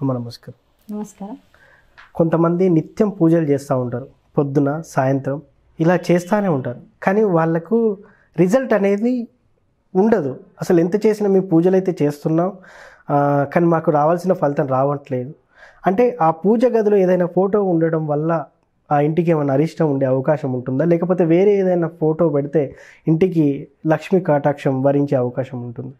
అమ్మ నమస్కారం నమస్కారం కొంతమంది నిత్యం పూజలు చేస్తూ ఉంటారు పొద్దున సాయంత్రం ఇలా చేస్తూనే ఉంటారు కానీ వాళ్ళకు రిజల్ట్ అనేది ఉండదు అసలు ఎంత చేసినా మేము పూజలు అయితే చేస్తున్నాం కానీ మాకు రావాల్సిన ఫలితం రావట్లేదు అంటే ఆ పూజ గదిలో ఏదైనా ఫోటో ఉండడం వల్ల ఆ ఇంటికి ఏమైనా అరిష్టం ఉండే అవకాశం ఉంటుందా లేకపోతే వేరే ఏదైనా ఫోటో పెడితే ఇంటికి లక్ష్మీ కటాక్షం వరించే అవకాశం ఉంటుంది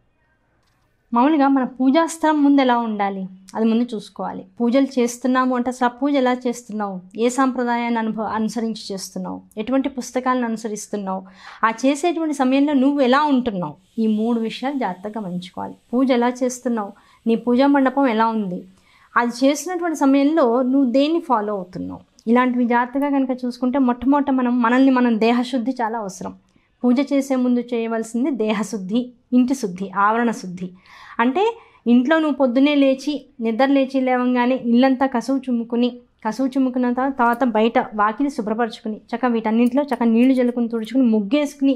మామూలుగా మన పూజాస్థలం ముందు ఎలా ఉండాలి అది ముందు చూసుకోవాలి పూజలు చేస్తున్నాము అంటే అసలు ఆ పూజ ఎలా చేస్తున్నావు ఏ సాంప్రదాయాన్ని అనుభవ అనుసరించి చేస్తున్నావు ఎటువంటి పుస్తకాలను అనుసరిస్తున్నావు ఆ చేసేటువంటి సమయంలో నువ్వు ఎలా ఉంటున్నావు ఈ మూడు విషయాలు జాగ్రత్తగా గమనించుకోవాలి పూజ ఎలా చేస్తున్నావు నీ పూజా మండపం ఎలా ఉంది అది చేస్తున్నటువంటి సమయంలో నువ్వు దేన్ని ఫాలో అవుతున్నావు ఇలాంటివి జాగ్రత్తగా కనుక చూసుకుంటే మొట్టమొదట మనం మనల్ని మనం దేహశుద్ధి చాలా అవసరం పూజ చేసే ముందు చేయవలసింది దేహశుద్ధి ఇంటి శుద్ధి ఆవరణ శుద్ధి అంటే ఇంట్లో నువ్వు పొద్దునే లేచి నిద్ర లేచి లేవంగానే ఇల్లంతా కసువు చుమ్ముకుని కసువు చుమ్ముకున్న తర్వాత బయట వాకిలి శుభ్రపరచుకుని చక్క వీటన్నింటిలో చక్క నీళ్లు జల్లుకుని తుడుచుకుని ముగ్గేసుకుని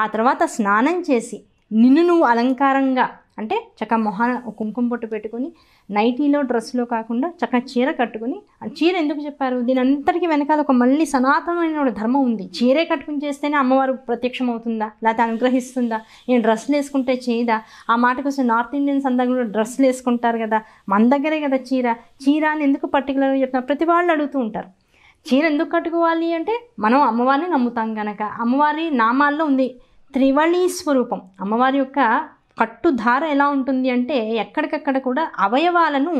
ఆ తర్వాత స్నానం చేసి నిన్ను నువ్వు అలంకారంగా అంటే చక్క మొహాన కుంకుమ పొట్టు పెట్టుకుని నైటీలో డ్రెస్లో కాకుండా చక్క చీర కట్టుకుని చీర ఎందుకు చెప్పారు దీని అంతటికీ వెనకాల ఒక మళ్ళీ సనాతనమైన ధర్మం ఉంది చీరే కట్టుకుని చేస్తేనే అమ్మవారు ప్రత్యక్షం అవుతుందా లేకపోతే అనుగ్రహిస్తుందా నేను డ్రెస్సులు వేసుకుంటే చేయదా ఆ మాటకు వస్తే నార్త్ ఇండియన్స్ అందరూ కూడా డ్రెస్సులు వేసుకుంటారు కదా మన దగ్గరే కదా చీర చీర అని ఎందుకు పర్టికులర్గా చెప్తున్నారు ప్రతి వాళ్ళు అడుగుతూ ఉంటారు చీర ఎందుకు కట్టుకోవాలి అంటే మనం అమ్మవారిని నమ్ముతాం కనుక అమ్మవారి నామాల్లో ఉంది త్రివళీ స్వరూపం అమ్మవారి యొక్క కట్టుధార ఎలా ఉంటుంది అంటే ఎక్కడికక్కడ కూడా అవయవాలను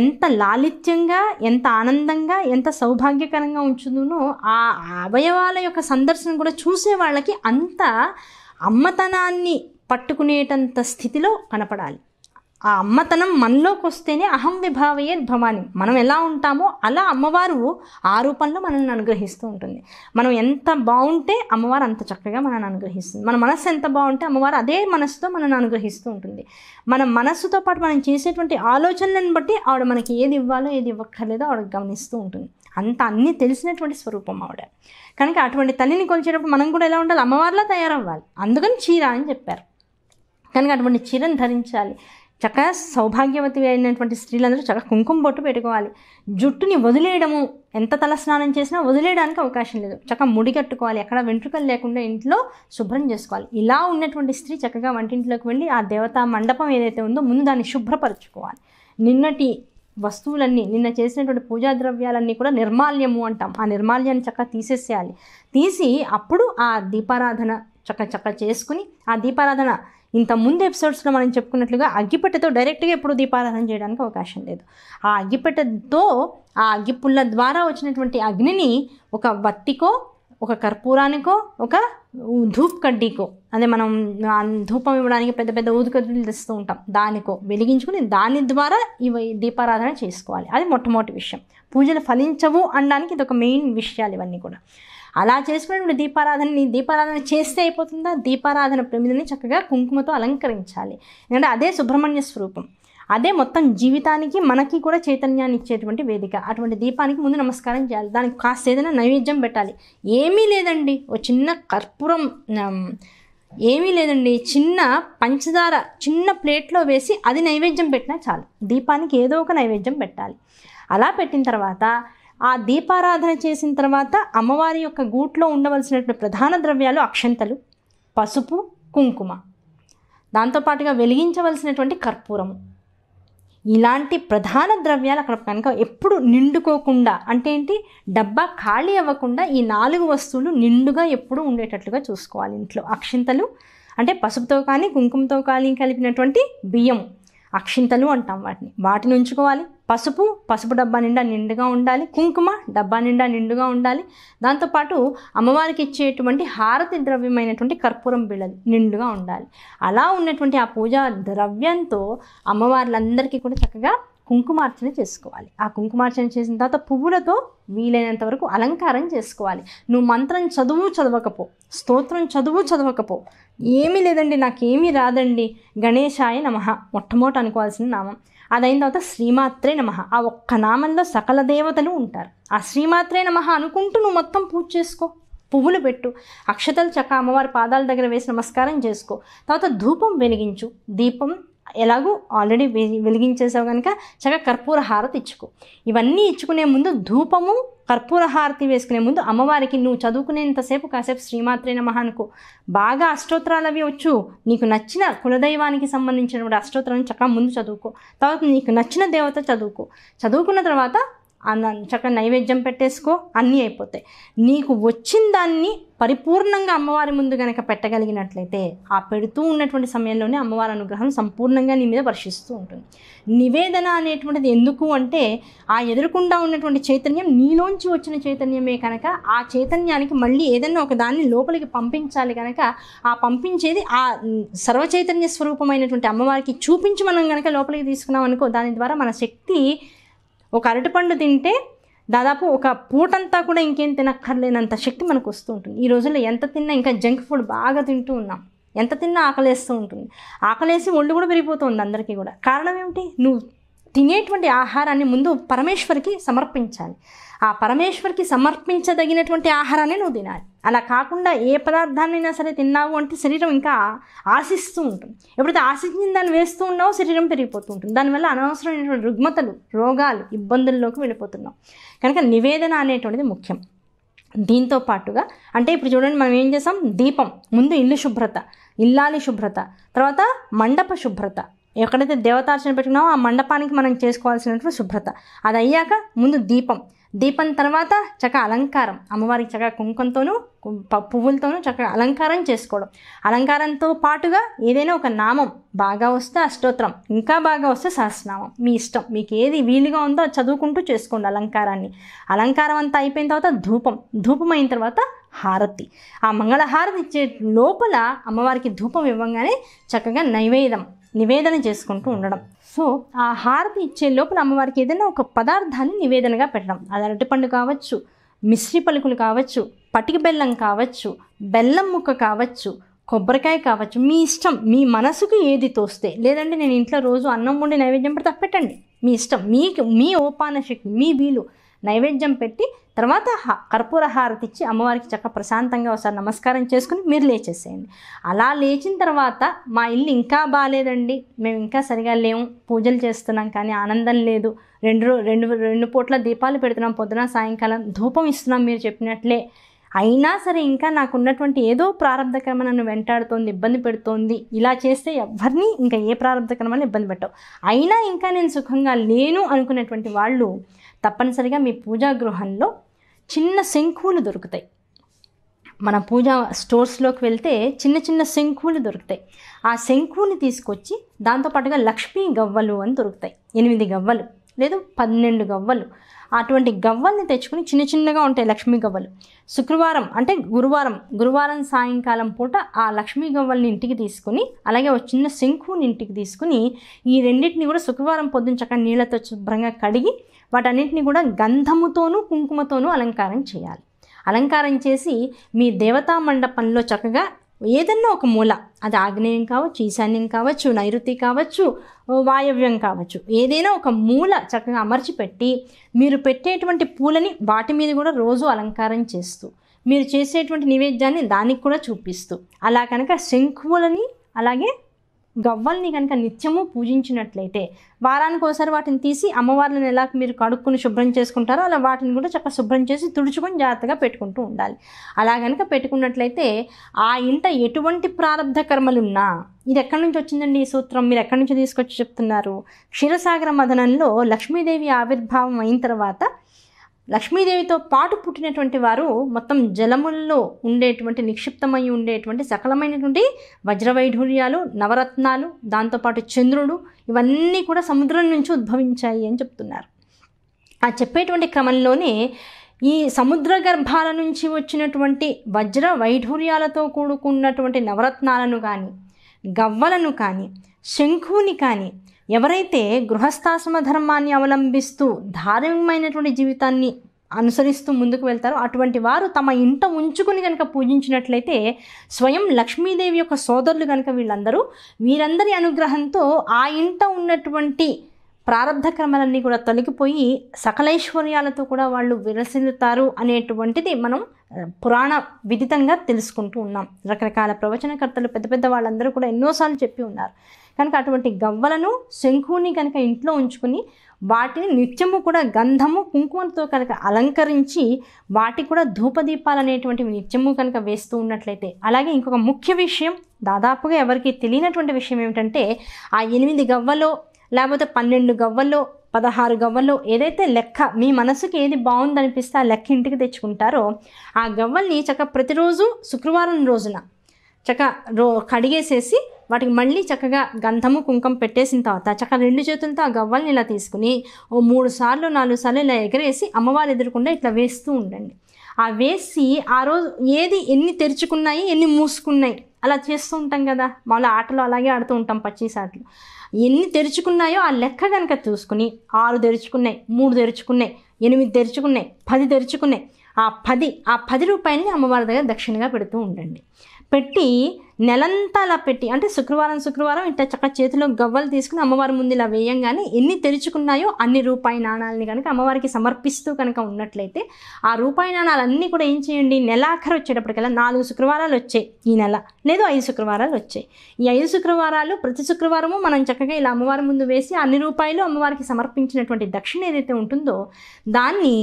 ఎంత లాలిత్యంగా ఎంత ఆనందంగా ఎంత సౌభాగ్యకరంగా ఉంచుదునో ఆ అవయవాల యొక్క సందర్శన కూడా చూసే వాళ్ళకి అంత అమ్మతనాన్ని పట్టుకునేటంత స్థితిలో కనపడాలి ఆ అమ్మతనం మనలోకి వస్తేనే అహం విభావయే భవాని మనం ఎలా ఉంటామో అలా అమ్మవారు ఆ రూపంలో మనల్ని అనుగ్రహిస్తూ ఉంటుంది మనం ఎంత బాగుంటే అమ్మవారు అంత చక్కగా మనల్ని అనుగ్రహిస్తుంది మన మనస్సు ఎంత బాగుంటే అమ్మవారు అదే మనసుతో మనల్ని అనుగ్రహిస్తూ ఉంటుంది మన మనస్సుతో పాటు మనం చేసేటువంటి ఆలోచనలను బట్టి ఆవిడ మనకి ఏది ఇవ్వాలో ఏది ఇవ్వక్కర్లేదో ఆవిడ గమనిస్తూ ఉంటుంది అంత అన్నీ తెలిసినటువంటి స్వరూపం ఆవిడ కనుక అటువంటి తల్లిని కొలిచేటప్పుడు మనం కూడా ఎలా ఉండాలి అమ్మవారిలా తయారవ్వాలి అందుకని చీర అని చెప్పారు కనుక అటువంటి చీరను ధరించాలి చక్కగా సౌభాగ్యవతి అయినటువంటి స్త్రీలందరూ చక్కగా కుంకుమ బొట్టు పెట్టుకోవాలి జుట్టుని వదిలేయడము ఎంత తలస్నానం చేసినా వదిలేయడానికి అవకాశం లేదు చక్కగా ముడి కట్టుకోవాలి ఎక్కడ వెంట్రుకలు లేకుండా ఇంట్లో శుభ్రం చేసుకోవాలి ఇలా ఉన్నటువంటి స్త్రీ చక్కగా వంటింట్లోకి వెళ్ళి ఆ దేవతా మండపం ఏదైతే ఉందో ముందు దాన్ని శుభ్రపరచుకోవాలి నిన్నటి వస్తువులన్నీ నిన్న చేసినటువంటి పూజా ద్రవ్యాలన్నీ కూడా నిర్మాల్యము అంటాం ఆ నిర్మాల్యాన్ని చక్కగా తీసేసేయాలి తీసి అప్పుడు ఆ దీపారాధన చక్క చక్క చేసుకుని ఆ దీపారాధన ఇంత ముందు ఎపిసోడ్స్లో మనం చెప్పుకున్నట్లుగా అగ్గిపెట్టెతో డైరెక్ట్గా ఎప్పుడు దీపారాధన చేయడానికి అవకాశం లేదు ఆ అగ్గిపెట్టెతో ఆ అగ్గిపుల్ల ద్వారా వచ్చినటువంటి అగ్నిని ఒక వత్తికో ఒక కర్పూరానికో ఒక ధూప్ కడ్డీకో అదే మనం ధూపం ఇవ్వడానికి పెద్ద పెద్ద ఊదుకద్దులు తెస్తూ ఉంటాం దానికో వెలిగించుకుని దాని ద్వారా ఇవి దీపారాధన చేసుకోవాలి అది మొట్టమొదటి విషయం పూజలు ఫలించవు అనడానికి ఇది ఒక మెయిన్ విషయాలు ఇవన్నీ కూడా అలా చేసుకునేటువంటి దీపారాధనని దీపారాధన చేస్తే అయిపోతుందా దీపారాధన ప్రమిదని చక్కగా కుంకుమతో అలంకరించాలి ఎందుకంటే అదే సుబ్రహ్మణ్య స్వరూపం అదే మొత్తం జీవితానికి మనకి కూడా చైతన్యాన్ని ఇచ్చేటువంటి వేదిక అటువంటి దీపానికి ముందు నమస్కారం చేయాలి దానికి కాస్త ఏదైనా నైవేద్యం పెట్టాలి ఏమీ లేదండి ఓ చిన్న కర్పూరం ఏమీ లేదండి చిన్న పంచదార చిన్న ప్లేట్లో వేసి అది నైవేద్యం పెట్టినా చాలు దీపానికి ఏదో ఒక నైవేద్యం పెట్టాలి అలా పెట్టిన తర్వాత ఆ దీపారాధన చేసిన తర్వాత అమ్మవారి యొక్క గూట్లో ఉండవలసినటువంటి ప్రధాన ద్రవ్యాలు అక్షంతలు పసుపు కుంకుమ దాంతోపాటుగా వెలిగించవలసినటువంటి కర్పూరము ఇలాంటి ప్రధాన ద్రవ్యాలు అక్కడ కనుక ఎప్పుడు నిండుకోకుండా అంటే ఏంటి డబ్బా ఖాళీ అవ్వకుండా ఈ నాలుగు వస్తువులు నిండుగా ఎప్పుడు ఉండేటట్లుగా చూసుకోవాలి ఇంట్లో అక్షింతలు అంటే పసుపుతో కానీ కుంకుమతో కానీ కలిపినటువంటి బియ్యం అక్షింతలు అంటాం వాటిని వాటిని ఉంచుకోవాలి పసుపు పసుపు డబ్బా నిండా నిండుగా ఉండాలి కుంకుమ డబ్బా నిండా నిండుగా ఉండాలి దాంతోపాటు అమ్మవారికి ఇచ్చేటువంటి హారతి ద్రవ్యమైనటువంటి కర్పూరం బిళ్ళలు నిండుగా ఉండాలి అలా ఉన్నటువంటి ఆ పూజా ద్రవ్యంతో అమ్మవార్లందరికీ కూడా చక్కగా కుంకుమార్చన చేసుకోవాలి ఆ కుంకుమార్చన చేసిన తర్వాత పువ్వులతో వీలైనంత వరకు అలంకారం చేసుకోవాలి నువ్వు మంత్రం చదువు చదవకపో స్తోత్రం చదువు చదవకపో ఏమీ లేదండి నాకేమీ రాదండి గణేశాయ నమ మొట్టమొదట అనుకోవాల్సిన నామం అదైన తర్వాత శ్రీమాత్రే నమ ఆ ఒక్క నామంలో సకల దేవతలు ఉంటారు ఆ శ్రీమాత్రే నమ అనుకుంటూ నువ్వు మొత్తం పూజ చేసుకో పువ్వులు పెట్టు అక్షతలు చక్క అమ్మవారి పాదాల దగ్గర వేసి నమస్కారం చేసుకో తర్వాత ధూపం వెలిగించు దీపం ఎలాగూ ఆల్రెడీ వెలిగించేసావు కనుక చక్కగా కర్పూర హారతి ఇచ్చుకో ఇవన్నీ ఇచ్చుకునే ముందు ధూపము కర్పూర హారతి వేసుకునే ముందు అమ్మవారికి నువ్వు చదువుకునేంతసేపు కాసేపు శ్రీమాత్రే నమహ అనుకో బాగా అష్టోత్తరాలు అవి వచ్చు నీకు నచ్చిన కులదైవానికి సంబంధించినటువంటి అష్టోత్తరాన్ని చక్కగా ముందు చదువుకో తర్వాత నీకు నచ్చిన దేవత చదువుకో చదువుకున్న తర్వాత అన్న చక్కగా నైవేద్యం పెట్టేసుకో అన్నీ అయిపోతాయి నీకు వచ్చిన దాన్ని పరిపూర్ణంగా అమ్మవారి ముందు కనుక పెట్టగలిగినట్లయితే ఆ పెడుతూ ఉన్నటువంటి సమయంలోనే అమ్మవారి అనుగ్రహం సంపూర్ణంగా నీ మీద వర్షిస్తూ ఉంటుంది నివేదన అనేటువంటిది ఎందుకు అంటే ఆ ఎదురకుండా ఉన్నటువంటి చైతన్యం నీలోంచి వచ్చిన చైతన్యమే కనుక ఆ చైతన్యానికి మళ్ళీ ఏదైనా ఒక దాన్ని లోపలికి పంపించాలి కనుక ఆ పంపించేది ఆ సర్వచైతన్య స్వరూపమైనటువంటి అమ్మవారికి చూపించి మనం కనుక లోపలికి తీసుకున్నాం అనుకో దాని ద్వారా మన శక్తి ఒక అరటిపండు తింటే దాదాపు ఒక పూటంతా కూడా ఇంకేం తినక్కర్లేనంత శక్తి మనకు వస్తూ ఉంటుంది ఈ రోజుల్లో ఎంత తిన్నా ఇంకా జంక్ ఫుడ్ బాగా తింటూ ఉన్నాం ఎంత తిన్నా ఆకలేస్తూ ఉంటుంది ఆకలేసి ఒళ్ళు కూడా పెరిగిపోతుంది అందరికీ కూడా కారణం ఏమిటి నువ్వు తినేటువంటి ఆహారాన్ని ముందు పరమేశ్వరికి సమర్పించాలి ఆ పరమేశ్వరికి సమర్పించదగినటువంటి ఆహారాన్ని నువ్వు తినాలి అలా కాకుండా ఏ పదార్థాన్నైనా సరే తిన్నావు అంటే శరీరం ఇంకా ఆశిస్తూ ఉంటుంది ఎప్పుడైతే ఆశించిన దాన్ని వేస్తూ ఉన్నావో శరీరం పెరిగిపోతూ ఉంటుంది దానివల్ల అనవసరమైనటువంటి రుగ్మతలు రోగాలు ఇబ్బందుల్లోకి వెళ్ళిపోతున్నావు కనుక నివేదన అనేటువంటిది ముఖ్యం దీంతో పాటుగా అంటే ఇప్పుడు చూడండి మనం ఏం చేసాం దీపం ముందు ఇల్లు శుభ్రత ఇల్లాలి శుభ్రత తర్వాత మండప శుభ్రత ఎక్కడైతే దేవతార్చన పెట్టుకున్నామో ఆ మండపానికి మనం చేసుకోవాల్సినటువంటి శుభ్రత అది అయ్యాక ముందు దీపం దీపం తర్వాత చక్కగా అలంకారం అమ్మవారికి చక్కగా కుంకంతోనూ పువ్వులతోనూ చక్కగా అలంకారం చేసుకోవడం అలంకారంతో పాటుగా ఏదైనా ఒక నామం బాగా వస్తే అష్టోత్తరం ఇంకా బాగా వస్తే సహస్రనామం మీ ఇష్టం మీకు ఏది వీలుగా ఉందో చదువుకుంటూ చేసుకోండి అలంకారాన్ని అలంకారం అంతా అయిపోయిన తర్వాత ధూపం ధూపం అయిన తర్వాత హారతి ఆ మంగళహారతి ఇచ్చే లోపల అమ్మవారికి ధూపం ఇవ్వగానే చక్కగా నైవేద్యం నివేదన చేసుకుంటూ ఉండడం సో ఆ హారతి ఇచ్చే లోపల అమ్మవారికి ఏదైనా ఒక పదార్థాన్ని నివేదనగా పెట్టడం అది అరటిపండు కావచ్చు మిశ్రి పలుకులు కావచ్చు పటిక బెల్లం కావచ్చు బెల్లం ముక్క కావచ్చు కొబ్బరికాయ కావచ్చు మీ ఇష్టం మీ మనసుకు ఏది తోస్తే లేదంటే నేను ఇంట్లో రోజు అన్నం ఉండి నైవేద్యం పెడితే పెట్టండి మీ ఇష్టం మీకు మీ ఓపాన శక్తి మీ వీలు నైవేద్యం పెట్టి తర్వాత కర్పూర హారతి ఇచ్చి అమ్మవారికి చక్క ప్రశాంతంగా ఒకసారి నమస్కారం చేసుకుని మీరు లేచేసేయండి అలా లేచిన తర్వాత మా ఇల్లు ఇంకా బాగాలేదండి మేము ఇంకా సరిగా లేము పూజలు చేస్తున్నాం కానీ ఆనందం లేదు రెండు రెండు రెండు పూట్ల దీపాలు పెడుతున్నాం పొద్దున సాయంకాలం ధూపం ఇస్తున్నాం మీరు చెప్పినట్లే అయినా సరే ఇంకా నాకున్నటువంటి ఏదో ప్రారంభకర్మ నన్ను వెంటాడుతోంది ఇబ్బంది పెడుతోంది ఇలా చేస్తే ఎవరిని ఇంకా ఏ ప్రారంభకర్మని ఇబ్బంది పెట్టవు అయినా ఇంకా నేను సుఖంగా లేను అనుకున్నటువంటి వాళ్ళు తప్పనిసరిగా మీ పూజా గృహంలో చిన్న శంఖువులు దొరుకుతాయి మన పూజా స్టోర్స్లోకి వెళ్తే చిన్న చిన్న శంఖువులు దొరుకుతాయి ఆ శంకువుని తీసుకొచ్చి దాంతోపాటుగా లక్ష్మీ గవ్వలు అని దొరుకుతాయి ఎనిమిది గవ్వలు లేదు పన్నెండు గవ్వలు అటువంటి గవ్వల్ని తెచ్చుకుని చిన్న చిన్నగా ఉంటాయి లక్ష్మీ గవ్వలు శుక్రవారం అంటే గురువారం గురువారం సాయంకాలం పూట ఆ లక్ష్మీ గవ్వల్ని ఇంటికి తీసుకుని అలాగే ఒక చిన్న శంఖుని ఇంటికి తీసుకుని ఈ రెండింటిని కూడా శుక్రవారం పొద్దున చక్కగా నీళ్ళతో శుభ్రంగా కడిగి వాటన్నింటినీ కూడా గంధముతోనూ కుంకుమతోనూ అలంకారం చేయాలి అలంకారం చేసి మీ దేవతా మండపంలో చక్కగా ఏదన్నా ఒక మూల అది ఆగ్నేయం కావచ్చు ఈశాన్యం కావచ్చు నైరుతి కావచ్చు వాయవ్యం కావచ్చు ఏదైనా ఒక మూల చక్కగా అమర్చిపెట్టి మీరు పెట్టేటువంటి పూలని వాటి మీద కూడా రోజు అలంకారం చేస్తూ మీరు చేసేటువంటి నివేద్యాన్ని దానికి కూడా చూపిస్తూ అలా కనుక శంఖువులని అలాగే గవ్వల్ని కనుక నిత్యము పూజించినట్లయితే వారానికి ఒకసారి వాటిని తీసి అమ్మవార్లను ఎలా మీరు కడుక్కుని శుభ్రం చేసుకుంటారో అలా వాటిని కూడా చక్కగా శుభ్రం చేసి తుడుచుకొని జాగ్రత్తగా పెట్టుకుంటూ ఉండాలి అలా కనుక పెట్టుకున్నట్లయితే ఆ ఇంట ఎటువంటి ప్రారంభ కర్మలున్నా ఇది ఎక్కడి నుంచి వచ్చిందండి ఈ సూత్రం మీరు ఎక్కడి నుంచి తీసుకొచ్చి చెప్తున్నారు క్షీరసాగర మదనంలో లక్ష్మీదేవి ఆవిర్భావం అయిన తర్వాత లక్ష్మీదేవితో పాటు పుట్టినటువంటి వారు మొత్తం జలముల్లో ఉండేటువంటి నిక్షిప్తమై ఉండేటువంటి సకలమైనటువంటి వజ్రవైఢూర్యాలు నవరత్నాలు దాంతోపాటు చంద్రుడు ఇవన్నీ కూడా సముద్రం నుంచి ఉద్భవించాయి అని చెప్తున్నారు ఆ చెప్పేటువంటి క్రమంలోనే ఈ సముద్ర గర్భాల నుంచి వచ్చినటువంటి వజ్ర వైఢూర్యాలతో కూడుకున్నటువంటి నవరత్నాలను కానీ గవ్వలను కానీ శంఖుని కానీ ఎవరైతే గృహస్థాశ్రమ ధర్మాన్ని అవలంబిస్తూ ధార్మికమైనటువంటి జీవితాన్ని అనుసరిస్తూ ముందుకు వెళ్తారో అటువంటి వారు తమ ఇంట ఉంచుకుని కనుక పూజించినట్లయితే స్వయం లక్ష్మీదేవి యొక్క సోదరులు కనుక వీళ్ళందరూ వీరందరి అనుగ్రహంతో ఆ ఇంట ఉన్నటువంటి ప్రారంధ క్రమాలన్నీ కూడా తొలగిపోయి సకలైశ్వర్యాలతో కూడా వాళ్ళు విరసిల్లుతారు అనేటువంటిది మనం పురాణ విదితంగా తెలుసుకుంటూ ఉన్నాం రకరకాల ప్రవచనకర్తలు పెద్ద పెద్ద వాళ్ళందరూ కూడా ఎన్నోసార్లు చెప్పి ఉన్నారు కనుక అటువంటి గవ్వలను శంఖుని కనుక ఇంట్లో ఉంచుకుని వాటిని నిత్యము కూడా గంధము కుంకుమలతో కనుక అలంకరించి వాటికి కూడా ధూపదీపాలు అనేటువంటివి నిత్యము కనుక వేస్తూ ఉన్నట్లయితే అలాగే ఇంకొక ముఖ్య విషయం దాదాపుగా ఎవరికి తెలియనటువంటి విషయం ఏమిటంటే ఆ ఎనిమిది గవ్వలో లేకపోతే పన్నెండు గవ్వల్లో పదహారు గవ్వల్లో ఏదైతే లెక్క మీ మనసుకి ఏది బాగుందనిపిస్తే ఆ లెక్క ఇంటికి తెచ్చుకుంటారో ఆ గవ్వల్ని చక్క ప్రతిరోజు శుక్రవారం రోజున చక్క రో కడిగేసేసి వాటికి మళ్ళీ చక్కగా గంధము కుంకం పెట్టేసిన తర్వాత చక్క రెండు చేతులతో ఆ గవ్వల్ని ఇలా తీసుకుని ఓ మూడు సార్లు నాలుగు సార్లు ఇలా ఎగరేసి అమ్మవారు ఎదురకుండా ఇట్లా వేస్తూ ఉండండి ఆ వేసి ఆ రోజు ఏది ఎన్ని తెరుచుకున్నాయి ఎన్ని మూసుకున్నాయి అలా చేస్తూ ఉంటాం కదా మామూలు ఆటలు అలాగే ఆడుతూ ఉంటాం పచ్చిసార్లు ఎన్ని తెరుచుకున్నాయో ఆ లెక్క కనుక చూసుకుని ఆరు తెరుచుకున్నాయి మూడు తెరుచుకున్నాయి ఎనిమిది తెరుచుకున్నాయి పది తెరుచుకున్నాయి ఆ పది ఆ పది రూపాయలని అమ్మవారి దగ్గర దక్షిణగా పెడుతూ ఉండండి పెట్టి నెలంతా అలా పెట్టి అంటే శుక్రవారం శుక్రవారం ఇట్లా చక్క చేతిలో గవ్వలు తీసుకుని అమ్మవారి ముందు ఇలా వేయంగానే ఎన్ని తెరుచుకున్నాయో అన్ని రూపాయి నాణాలని కనుక అమ్మవారికి సమర్పిస్తూ కనుక ఉన్నట్లయితే ఆ రూపాయి నాణాలన్నీ కూడా ఏం చేయండి నెలాఖరు వచ్చేటప్పటికల్లా నాలుగు శుక్రవారాలు వచ్చాయి ఈ నెల లేదు ఐదు శుక్రవారాలు వచ్చాయి ఈ ఐదు శుక్రవారాలు ప్రతి శుక్రవారము మనం చక్కగా ఇలా అమ్మవారి ముందు వేసి అన్ని రూపాయలు అమ్మవారికి సమర్పించినటువంటి దక్షిణ ఏదైతే ఉంటుందో దాన్ని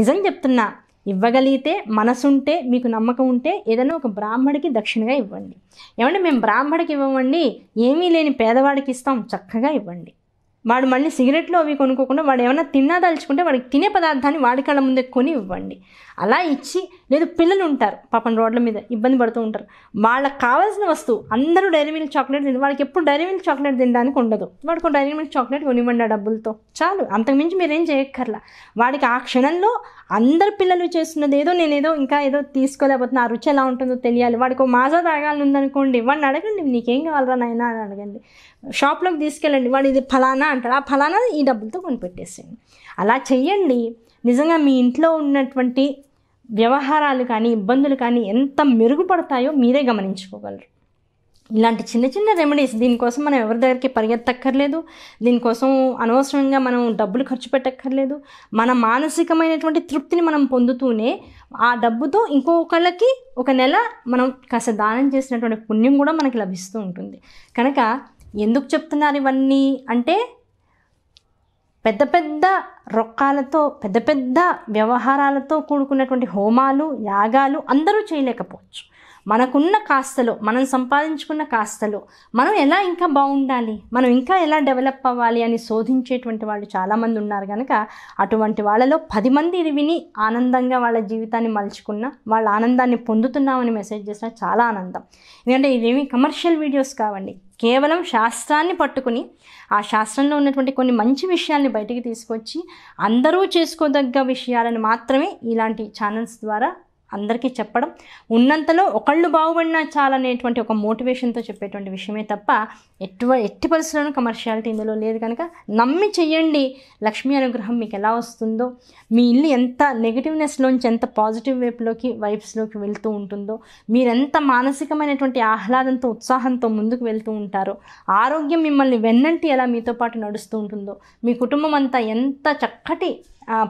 నిజం చెప్తున్నా ఇవ్వగలిగితే మనసుంటే మీకు నమ్మకం ఉంటే ఏదైనా ఒక బ్రాహ్మడికి దక్షిణగా ఇవ్వండి ఏమంటే మేము బ్రాహ్మడికి ఇవ్వమండి ఏమీ లేని పేదవాడికి ఇస్తాం చక్కగా ఇవ్వండి వాడు మళ్ళీ సిగరెట్లు అవి కొనుక్కోకుండా వాడు ఏమైనా తిన్నా తలుచుకుంటే వాడికి తినే పదార్థాన్ని వాడి కళ్ళ ముందే కొని ఇవ్వండి అలా ఇచ్చి లేదు పిల్లలు ఉంటారు పాపం రోడ్ల మీద ఇబ్బంది పడుతూ ఉంటారు వాళ్ళకి కావాల్సిన వస్తువు అందరూ డైరీ మిల్క్ చాక్లెట్ తింటారు వాళ్ళకి ఎప్పుడు డైరీ మిల్క్ చాక్లెట్ తినడానికి ఉండదు వాడికి డైరీ మిల్క్ చాక్లెట్ కొనివ్వండి ఆ డబ్బులతో చాలు అంతకుమించి మీరేం చేయక్కర్లా వాడికి ఆ క్షణంలో అందరు పిల్లలు చేస్తున్నది ఏదో నేనేదో ఇంకా ఏదో తీసుకోలేకపోతున్నా ఆ రుచి ఎలా ఉంటుందో తెలియాలి వాడికి మాజా తాగాలని ఉందనుకోండి వాడిని అడగండి నీకేం కావాలరా నాయన అని అడగండి షాప్లోకి తీసుకెళ్ళండి వాడు ఇది ఫలానా అంటాడు ఆ ఫలానా ఈ డబ్బులతో కొనిపెట్టేసేయండి అలా చెయ్యండి నిజంగా మీ ఇంట్లో ఉన్నటువంటి వ్యవహారాలు కానీ ఇబ్బందులు కానీ ఎంత మెరుగుపడతాయో మీరే గమనించుకోగలరు ఇలాంటి చిన్న చిన్న రెమెడీస్ దీనికోసం మనం ఎవరి దగ్గరికి పరిగెత్తక్కర్లేదు దీనికోసం అనవసరంగా మనం డబ్బులు ఖర్చు పెట్టక్కర్లేదు మన మానసికమైనటువంటి తృప్తిని మనం పొందుతూనే ఆ డబ్బుతో ఇంకొకళ్ళకి ఒక నెల మనం కాస్త దానం చేసినటువంటి పుణ్యం కూడా మనకి లభిస్తూ ఉంటుంది కనుక ఎందుకు చెప్తున్నారు ఇవన్నీ అంటే పెద్ద పెద్ద రొక్కాలతో పెద్ద పెద్ద వ్యవహారాలతో కూడుకున్నటువంటి హోమాలు యాగాలు అందరూ చేయలేకపోవచ్చు మనకున్న కాస్తలో మనం సంపాదించుకున్న కాస్తలో మనం ఎలా ఇంకా బాగుండాలి మనం ఇంకా ఎలా డెవలప్ అవ్వాలి అని శోధించేటువంటి వాళ్ళు చాలామంది ఉన్నారు కనుక అటువంటి వాళ్ళలో పది మంది విని ఆనందంగా వాళ్ళ జీవితాన్ని మలుచుకున్న వాళ్ళ ఆనందాన్ని పొందుతున్నామని మెసేజ్ చేసిన చాలా ఆనందం ఎందుకంటే ఇవేమి కమర్షియల్ వీడియోస్ కావండి కేవలం శాస్త్రాన్ని పట్టుకుని ఆ శాస్త్రంలో ఉన్నటువంటి కొన్ని మంచి విషయాల్ని బయటికి తీసుకొచ్చి అందరూ చేసుకోదగ్గ విషయాలను మాత్రమే ఇలాంటి ఛానల్స్ ద్వారా అందరికీ చెప్పడం ఉన్నంతలో ఒకళ్ళు బాగుపడినా చాలనేటువంటి ఒక మోటివేషన్తో చెప్పేటువంటి విషయమే తప్ప ఎట్టు ఎట్టి పరిస్థితుల్లోనూ కమర్షియాలిటీ ఇందులో లేదు కనుక నమ్మి చెయ్యండి లక్ష్మీ అనుగ్రహం మీకు ఎలా వస్తుందో మీ ఇల్లు ఎంత నెగిటివ్నెస్లోంచి ఎంత పాజిటివ్ వైపులోకి వైబ్స్లోకి వెళ్తూ ఉంటుందో మీరెంత మానసికమైనటువంటి ఆహ్లాదంతో ఉత్సాహంతో ముందుకు వెళ్తూ ఉంటారో ఆరోగ్యం మిమ్మల్ని వెన్నంటి ఎలా మీతో పాటు నడుస్తూ ఉంటుందో మీ కుటుంబం అంతా ఎంత చక్కటి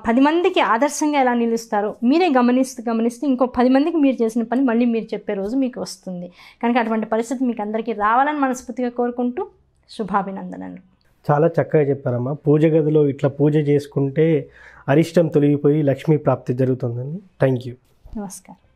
పది మందికి ఆదర్శంగా ఎలా నిలుస్తారో మీరే గమనిస్తూ గమనిస్తే ఇంకో పది మందికి మీరు చేసిన పని మళ్ళీ మీరు చెప్పే రోజు మీకు వస్తుంది కనుక అటువంటి పరిస్థితి మీకు అందరికీ రావాలని మనస్ఫూర్తిగా కోరుకు కోరుకుంటూ శుభాభినందనలు చాలా చక్కగా చెప్పారమ్మా పూజ గదిలో ఇట్లా పూజ చేసుకుంటే అరిష్టం తొలగిపోయి లక్ష్మీ ప్రాప్తి జరుగుతుందని థ్యాంక్ యూ నమస్కారం